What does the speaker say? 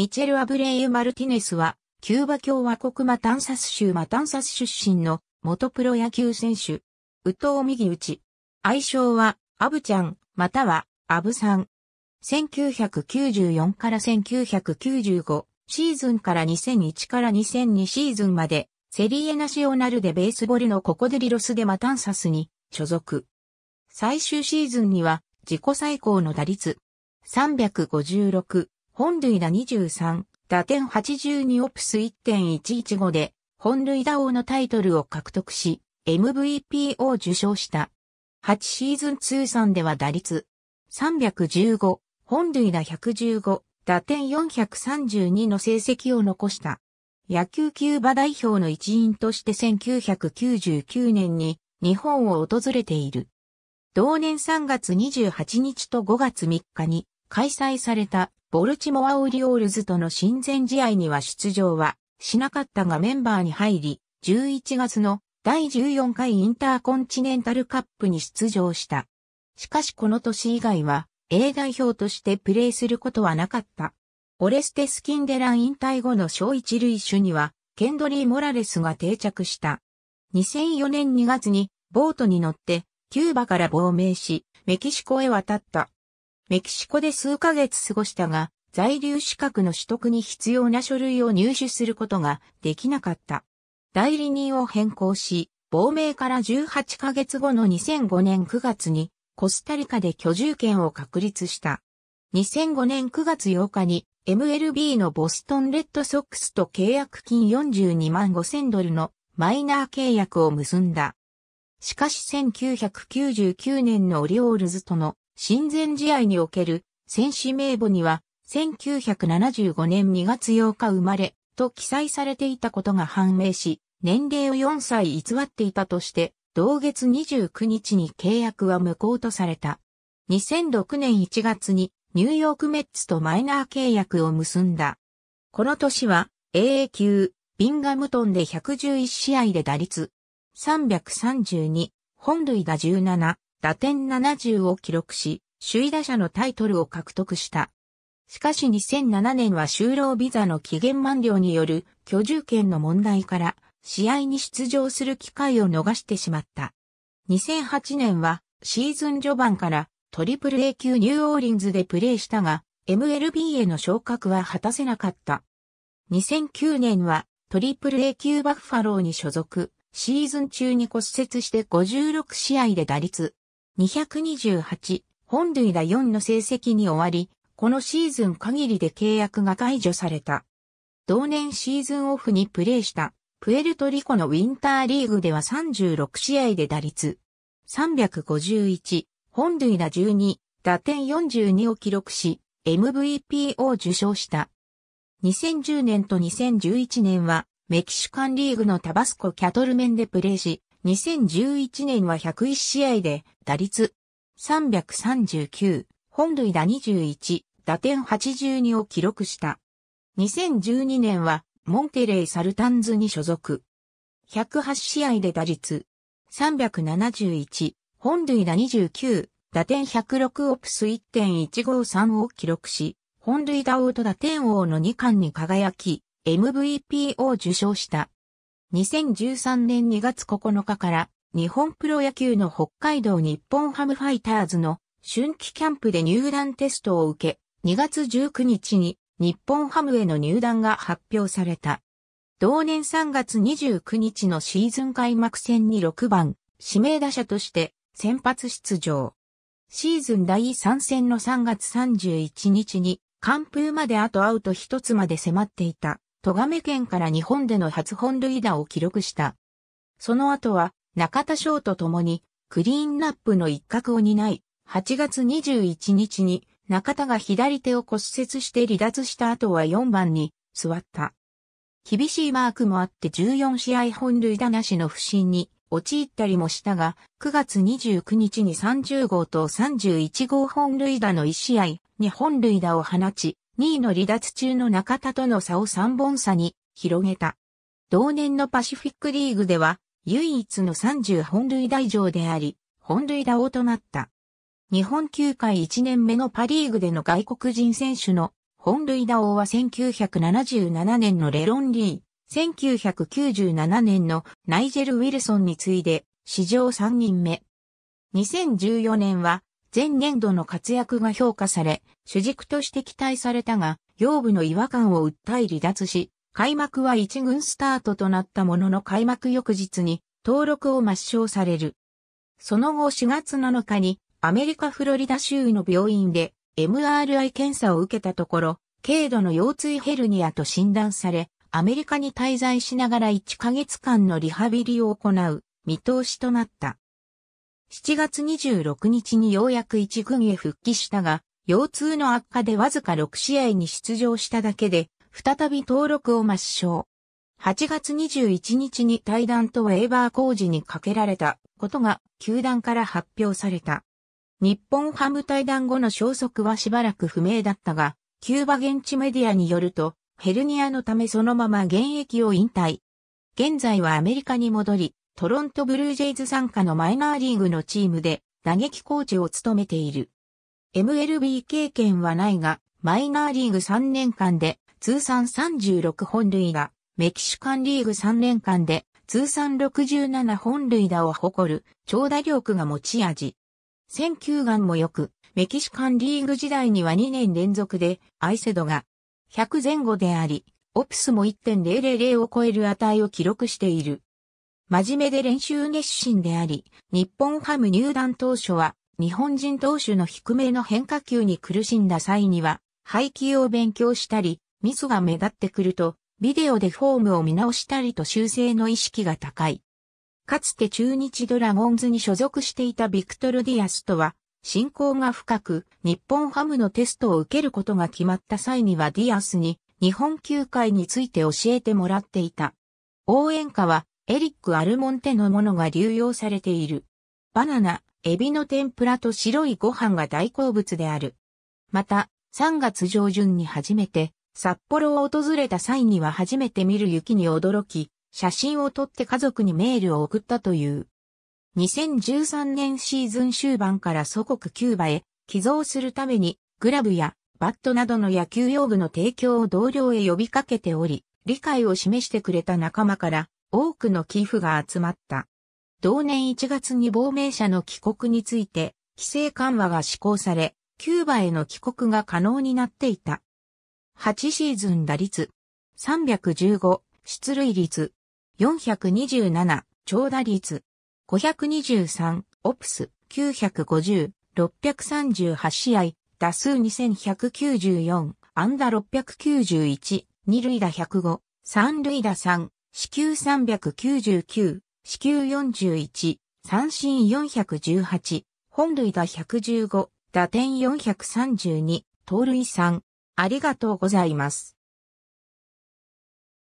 ミチェル・アブレイユ・マルティネスは、キューバ共和国マタンサス州マタンサス出身の元プロ野球選手。ウトウ右打ち。愛称は、アブちゃん、または、アブさん。1994から1995シーズンから2001から2002シーズンまで、セリエナシオナルでベースボールのココデリロスでマタンサスに所属。最終シーズンには自己最高の打率356本塁打23、打点82オプス1.115で、本塁打王のタイトルを獲得し、MVP を受賞した。8シーズン通算では打率315、本塁打115、打点432の成績を残した。野球キューバ代表の一員として1999年に日本を訪れている。同年3月28日と5月3日に開催されたボルチモア・オリオールズとの親善試合には出場はしなかったがメンバーに入り、11月の第14回インターコンチネンタルカップに出場した。しかしこの年以外は A 代表としてプレーすることはなかった。オレステスキンデラン引退後の小一類種には、ケンドリー・モラレスが定着した。2004年2月にボートに乗ってキューバから亡命し、メキシコへ渡った。メキシコで数ヶ月過ごしたが、在留資格の取得に必要な書類を入手することができなかった。代理人を変更し、亡命から18ヶ月後の2005年9月にコスタリカで居住権を確立した。2005年9月8日に MLB のボストンレッドソックスと契約金42万5000ドルのマイナー契約を結んだ。しかし1999年のオリオールズとの親善試合における選手名簿には、1975年2月8日生まれ、と記載されていたことが判明し、年齢を4歳偽っていたとして、同月29日に契約は無効とされた。2006年1月にニューヨークメッツとマイナー契約を結んだ。この年は AA 級ビンガムトンで111試合で打率332、本塁打17、打点70を記録し、首位打者のタイトルを獲得した。しかし2007年は就労ビザの期限満了による居住権の問題から試合に出場する機会を逃してしまった。2008年はシーズン序盤からトリプル A 級ニューオーリンズでプレーしたが MLB への昇格は果たせなかった。2009年はトリプル A 級バッファローに所属、シーズン中に骨折して56試合で打率228、本塁打4の成績に終わり、このシーズン限りで契約が解除された。同年シーズンオフにプレーした、プエルトリコのウィンターリーグでは36試合で打率351、本塁打12、打点42を記録し、MVP を受賞した。2010年と2011年は、メキシカンリーグのタバスコキャトルメンでプレーし、2011年は101試合で、打率339、本塁打21、打点82を記録した。2012年は、モンテレイ・サルタンズに所属。108試合で打率371、本塁打29、打点106オプス1.153を記録し、本塁打王と打点王の2冠に輝き、MVP を受賞した。2013年2月9日から日本プロ野球の北海道日本ハムファイターズの春季キャンプで入団テストを受け、2月19日に日本ハムへの入団が発表された。同年3月29日のシーズン開幕戦に6番、指名打者として先発出場。シーズン第3戦の3月31日に完封まであとアウト1つまで迫っていた戸亀県から日本での初本塁打を記録した。その後は、中田翔と共に、クリーンナップの一角を担い、8月21日に中田が左手を骨折して離脱した後は4番に座った。厳しいマークもあって14試合本塁打なしの不振に陥ったりもしたが、9月29日に30号と31号本塁打の1試合に本塁打を放ち、2位の離脱中の中田との差を3本差に広げた。同年のパシフィックリーグでは唯一の30本塁打以上であり、本塁打王となった。日本球界1年目のパリーグでの外国人選手の本塁打王は1977年のレロン・リー、1997年のナイジェル・ウィルソンに次いで史上3人目。2014年は前年度の活躍が評価され、主軸として期待されたが、腰部の違和感を訴え離脱し、開幕は一軍スタートとなったものの開幕翌日に登録を抹消される。その後4月7日にアメリカフロリダ州の病院で MRI 検査を受けたところ、軽度の腰椎ヘルニアと診断され、アメリカに滞在しながら1ヶ月間のリハビリを行う見通しとなった。7月26日にようやく一軍へ復帰したが、腰痛の悪化でわずか6試合に出場しただけで、再び登録を抹消。8月21日に対談とウェーバー工事にかけられたことが球団から発表された。日本ハム対談後の消息はしばらく不明だったが、キューバ現地メディアによると、ヘルニアのためそのまま現役を引退。現在はアメリカに戻り、トロントブルージェイズ参加のマイナーリーグのチームで打撃コーチを務めている。MLB 経験はないが、マイナーリーグ3年間で通算36本塁打、メキシカンリーグ3年間で通算67本塁打を誇る長打力が持ち味。選球眼も良く、メキシカンリーグ時代には2年連続でアイセドが100前後であり、オプスも1.000を超える値を記録している。真面目で練習熱心であり、日本ハム入団当初は、日本人投手の低めの変化球に苦しんだ際には、配球を勉強したり、ミスが目立ってくると、ビデオでフォームを見直したりと修正の意識が高い。かつて中日ドラゴンズに所属していたビクトル・ディアスとは、信仰が深く、日本ハムのテストを受けることが決まった際にはディアスに、日本球界について教えてもらっていた。応援歌は、エリック・アルモンテのものが流用されている。バナナ、エビの天ぷらと白いご飯が大好物である。また、3月上旬に初めて、札幌を訪れた際には初めて見る雪に驚き、写真を撮って家族にメールを送ったという。2013年シーズン終盤から祖国キューバへ寄贈するために、グラブやバットなどの野球用具の提供を同僚へ呼びかけており、理解を示してくれた仲間から多くの寄付が集まった。同年1月に亡命者の帰国について、規制緩和が施行され、キューバへの帰国が可能になっていた。8シーズン打率、315、出塁率、427、長打率、523、オプス、950、638試合、打数2194、安打691、二塁打105、三塁打3、死球399、死球41、三振418、本塁打115、打点432、盗塁3。ありがとうございます。